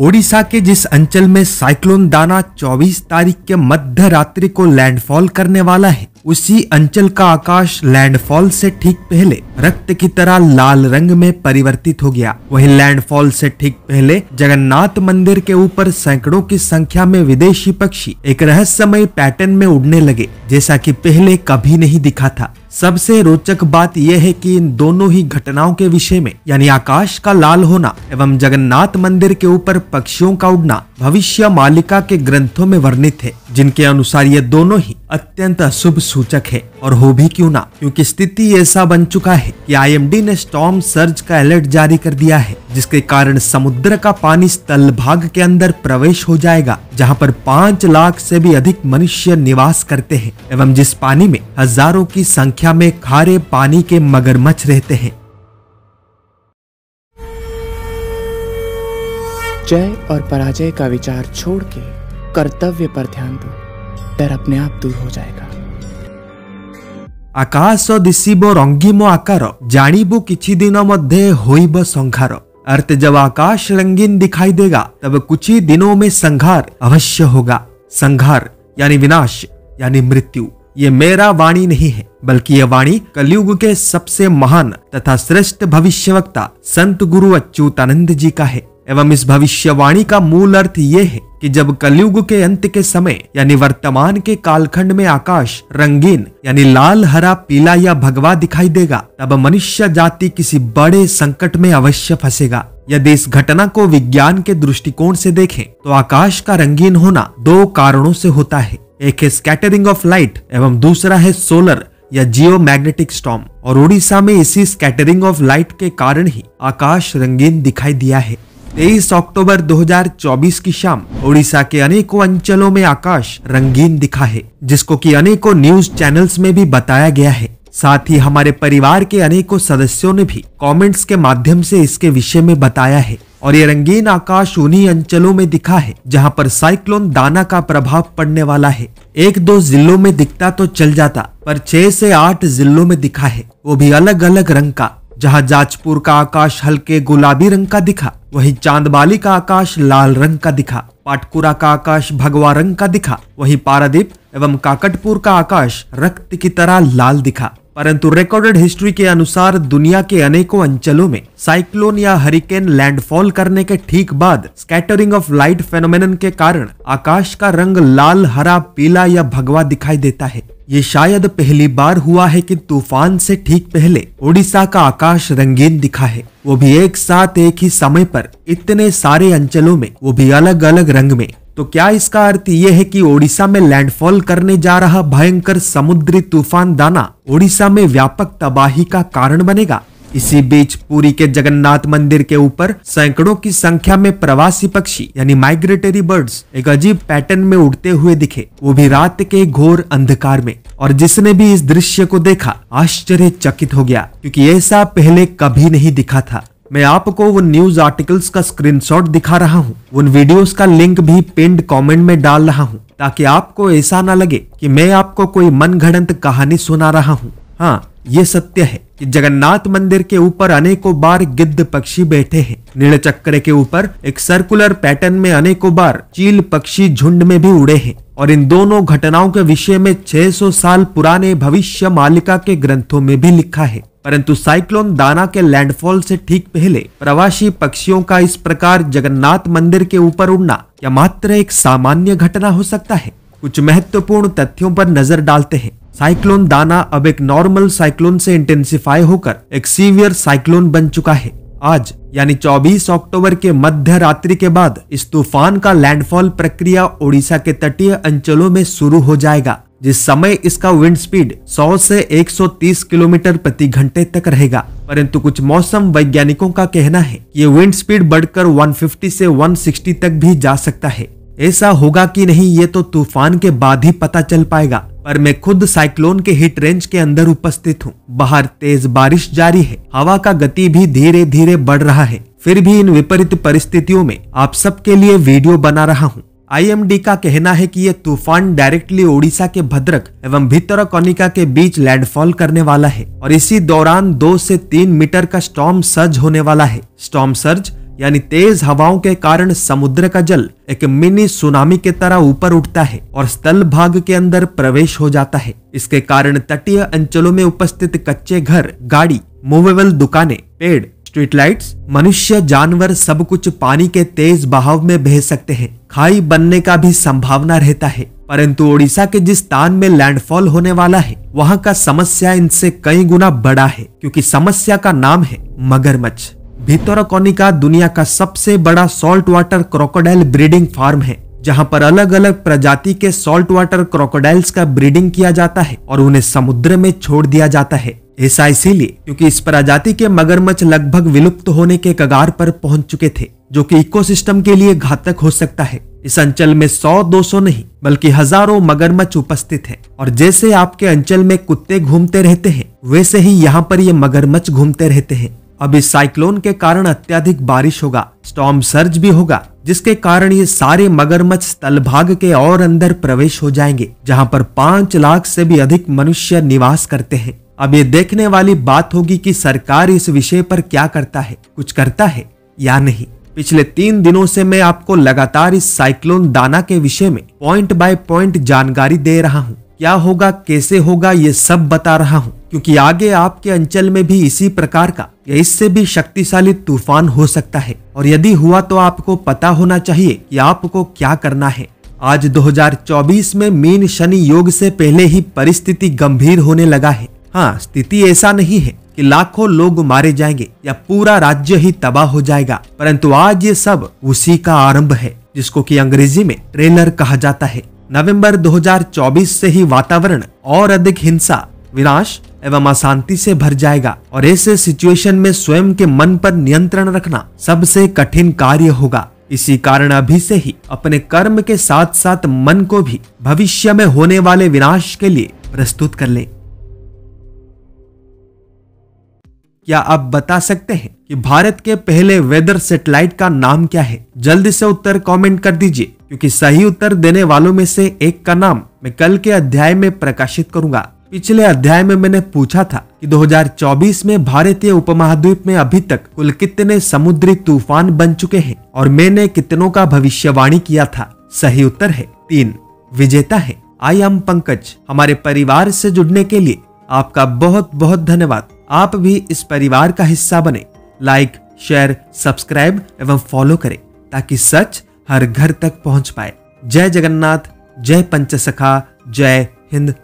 ओडिशा के जिस अंचल में साइक्लोन दाना 24 तारीख के मध्य रात्रि को लैंडफॉल करने वाला है उसी अंचल का आकाश लैंडफॉल से ठीक पहले रक्त की तरह लाल रंग में परिवर्तित हो गया वहीं लैंडफॉल से ठीक पहले जगन्नाथ मंदिर के ऊपर सैकड़ों की संख्या में विदेशी पक्षी एक रहस्यमय पैटर्न में उड़ने लगे जैसा कि पहले कभी नहीं दिखा था सबसे रोचक बात यह है कि इन दोनों ही घटनाओं के विषय में यानी आकाश का लाल होना एवं जगन्नाथ मंदिर के ऊपर पक्षियों का उड़ना भविष्य मालिका के ग्रंथों में वर्णित है जिनके अनुसार ये दोनों ही अत्यंत अशुभ सूचक है और हो भी क्यों ना क्योंकि स्थिति ऐसा बन चुका है कि आईएमडी ने स्टॉम सर्ज का अलर्ट जारी कर दिया है जिसके कारण समुद्र का पानी स्थल भाग के अंदर प्रवेश हो जाएगा जहां पर पांच लाख से भी अधिक मनुष्य निवास करते हैं एवं जिस पानी में हजारों की संख्या में खारे पानी के मगरमच्छ रहते हैं जय और पराजय का विचार छोड़ के कर्तव्य पर ध्यान दो डर अपने आप दूर हो जाएगा आकाश दिशिबो रंगीम आकार ଜାଣିବୁ किछि दिन मध्ये होइबो संघार अर्थ जब आकाश रंगीन दिखाई देगा तब कुछ ही दिनों में संघार अवश्य होगा संघार यानी विनाश यानी मृत्यु ये मेरा वाणी नहीं है बल्कि यह वाणी कलयुग के सबसे महान तथा श्रेष्ठ भविष्यवक्ता संत गुरु अच्युतानंद जी का है एवं इस भविष्यवाणी का मूल अर्थ ये है कि जब कलयुग के अंत के समय यानी वर्तमान के कालखंड में आकाश रंगीन यानी लाल हरा पीला या भगवा दिखाई देगा तब मनुष्य जाति किसी बड़े संकट में अवश्य फंसेगा यदि इस घटना को विज्ञान के दृष्टिकोण से देखें तो आकाश का रंगीन होना दो कारणों से होता है एक है स्कैटरिंग ऑफ लाइट एवं दूसरा है सोलर या जियो मैग्नेटिक स्टॉम और उड़ीसा में इसी स्कैटरिंग ऑफ लाइट के कारण ही आकाश रंगीन दिखाई दिया है तेईस अक्टूबर 2024 की शाम ओडिशा के अनेकों अंचलों में आकाश रंगीन दिखा है जिसको कि अनेकों न्यूज चैनल्स में भी बताया गया है साथ ही हमारे परिवार के अनेकों सदस्यों ने भी कमेंट्स के माध्यम से इसके विषय में बताया है और ये रंगीन आकाश उन्हीं अंचलों में दिखा है जहां पर साइक्लोन दाना का प्रभाव पड़ने वाला है एक दो जिलों में दिखता तो चल जाता पर छह से आठ जिलों में दिखा है वो भी अलग अलग रंग का जहां जाजपुर का आकाश हल्के गुलाबी रंग का दिखा वहीं चांदबाली का आकाश लाल रंग का दिखा पाटकुरा का आकाश भगवा रंग का दिखा वहीं पारादीप एवं काकटपुर का आकाश रक्त की तरह लाल दिखा परंतु रिकॉर्डेड हिस्ट्री के अनुसार दुनिया के अनेकों अंचलों में साइक्लोन या हरिकेन लैंडफॉल करने के ठीक बाद स्कैटरिंग ऑफ लाइट फेनोमेनन के कारण आकाश का रंग लाल हरा पीला या भगवा दिखाई देता है ये शायद पहली बार हुआ है कि तूफान से ठीक पहले ओडिशा का आकाश रंगीन दिखा है वो भी एक साथ एक ही समय पर इतने सारे अंचलों में वो भी अलग अलग रंग में तो क्या इसका अर्थ ये है कि ओडिशा में लैंडफॉल करने जा रहा भयंकर समुद्री तूफान दाना ओडिशा में व्यापक तबाही का कारण बनेगा इसी बीच पुरी के जगन्नाथ मंदिर के ऊपर सैकड़ों की संख्या में प्रवासी पक्षी यानी माइग्रेटरी बर्ड्स एक अजीब पैटर्न में उड़ते हुए दिखे वो भी रात के घोर अंधकार में और जिसने भी इस दृश्य को देखा आश्चर्यचकित हो गया क्योंकि ऐसा पहले कभी नहीं दिखा था मैं आपको उन न्यूज आर्टिकल्स का स्क्रीनशॉट दिखा रहा हूँ उन वीडियोस का लिंक भी पिंड कमेंट में डाल रहा हूँ ताकि आपको ऐसा ना लगे कि मैं आपको कोई मनगढ़ंत कहानी सुना रहा हूँ हाँ ये सत्य है कि जगन्नाथ मंदिर के ऊपर अनेकों बार गिद्ध पक्षी बैठे हैं नील चक्र के ऊपर एक सर्कुलर पैटर्न में अनेकों बार चील पक्षी झुंड में भी उड़े हैं और इन दोनों घटनाओं के विषय में 600 साल पुराने भविष्य मालिका के ग्रंथों में भी लिखा है परंतु साइक्लोन दाना के लैंडफॉल से ठीक पहले प्रवासी पक्षियों का इस प्रकार जगन्नाथ मंदिर के ऊपर उड़ना क्या मात्र एक सामान्य घटना हो सकता है कुछ महत्वपूर्ण तथ्यों पर नजर डालते हैं साइक्लोन दाना अब एक नॉर्मल साइक्लोन से इंटेंसिफाई होकर एक सीवियर साइक्लोन बन चुका है आज यानी 24 अक्टूबर के मध्य रात्रि के बाद इस तूफान का लैंडफॉल प्रक्रिया ओडिशा के तटीय अंचलों में शुरू हो जाएगा जिस समय इसका विंड स्पीड 100 से 130 किलोमीटर प्रति घंटे तक रहेगा परंतु कुछ मौसम वैज्ञानिकों का कहना है ये विंड स्पीड बढ़कर 150 से 160 तक भी जा सकता है ऐसा होगा कि नहीं ये तो तूफान के बाद ही पता चल पाएगा पर मैं खुद साइक्लोन के हिट रेंज के अंदर उपस्थित हूँ बाहर तेज बारिश जारी है हवा का गति भी धीरे धीरे बढ़ रहा है फिर भी इन विपरीत परिस्थितियों में आप सबके लिए वीडियो बना रहा हूँ आईएमडी का कहना है कि ये तूफान डायरेक्टली ओडिशा के भद्रक एवं कोनिका के बीच लैंडफॉल करने वाला है और इसी दौरान दो से तीन मीटर का स्टॉम सर्ज होने वाला है स्टॉम सर्ज यानी तेज हवाओं के कारण समुद्र का जल एक मिनी सुनामी के तरह ऊपर उठता है और स्थल भाग के अंदर प्रवेश हो जाता है इसके कारण तटीय अंचलों में उपस्थित कच्चे घर गाड़ी मूवेबल दुकानें पेड़ स्ट्रीट लाइट्स मनुष्य जानवर सब कुछ पानी के तेज बहाव में बह सकते हैं खाई बनने का भी संभावना रहता है परंतु ओडिशा के जिस स्थान में लैंडफॉल होने वाला है वहाँ का समस्या इनसे कई गुना बड़ा है क्योंकि समस्या का नाम है मगरमच्छ भितरकनिका दुनिया का सबसे बड़ा salt water crocodile breeding farm है जहां पर अलग अलग प्रजाति के सॉल्ट वाटर क्रोकोडाइल्स का ब्रीडिंग किया जाता है और उन्हें समुद्र में छोड़ दिया जाता है ऐसा इसीलिए क्योंकि इस प्रजाति के मगरमच्छ लगभग विलुप्त होने के कगार पर पहुंच चुके थे जो कि इकोसिस्टम के लिए घातक हो सकता है इस अंचल में 100-200 नहीं बल्कि हजारों मगरमच्छ उपस्थित हैं और जैसे आपके अंचल में कुत्ते घूमते रहते हैं वैसे ही यहाँ पर ये मगरमच्छ घूमते रहते हैं अब इस साइक्लोन के कारण अत्याधिक बारिश होगा स्टॉम सर्ज भी होगा जिसके कारण ये सारे मगरमच्छ भाग के और अंदर प्रवेश हो जाएंगे जहां पर पांच लाख से भी अधिक मनुष्य निवास करते हैं अब ये देखने वाली बात होगी कि सरकार इस विषय पर क्या करता है कुछ करता है या नहीं पिछले तीन दिनों से मैं आपको लगातार इस साइक्लोन दाना के विषय में पॉइंट बाय पॉइंट जानकारी दे रहा हूँ क्या होगा कैसे होगा ये सब बता रहा हूँ क्योंकि आगे आपके अंचल में भी इसी प्रकार का या इससे भी शक्तिशाली तूफान हो सकता है और यदि हुआ तो आपको पता होना चाहिए कि आपको क्या करना है आज 2024 में मीन शनि योग से पहले ही परिस्थिति गंभीर होने लगा है हाँ स्थिति ऐसा नहीं है कि लाखों लोग मारे जाएंगे या पूरा राज्य ही तबाह हो जाएगा परंतु आज ये सब उसी का आरंभ है जिसको कि अंग्रेजी में ट्रेलर कहा जाता है नवंबर 2024 से ही वातावरण और अधिक हिंसा विनाश एवं अशांति से भर जाएगा और ऐसे सिचुएशन में स्वयं के मन पर नियंत्रण रखना सबसे कठिन कार्य होगा इसी कारण अभी से ही अपने कर्म के साथ साथ मन को भी भविष्य में होने वाले विनाश के लिए प्रस्तुत कर लें क्या आप बता सकते हैं कि भारत के पहले वेदर सेटेलाइट का नाम क्या है जल्दी से उत्तर कमेंट कर दीजिए क्योंकि सही उत्तर देने वालों में से एक का नाम मैं कल के अध्याय में प्रकाशित करूंगा पिछले अध्याय में मैंने पूछा था कि 2024 में भारतीय उपमहाद्वीप में अभी तक कुल कितने समुद्री तूफान बन चुके हैं और मैंने कितनों का भविष्यवाणी किया था सही उत्तर है तीन विजेता है आई एम पंकज हमारे परिवार से जुड़ने के लिए आपका बहुत बहुत धन्यवाद आप भी इस परिवार का हिस्सा बने लाइक शेयर सब्सक्राइब एवं फॉलो करें ताकि सच हर घर तक पहुंच पाए जय जगन्नाथ जय पंचसखा जय हिंद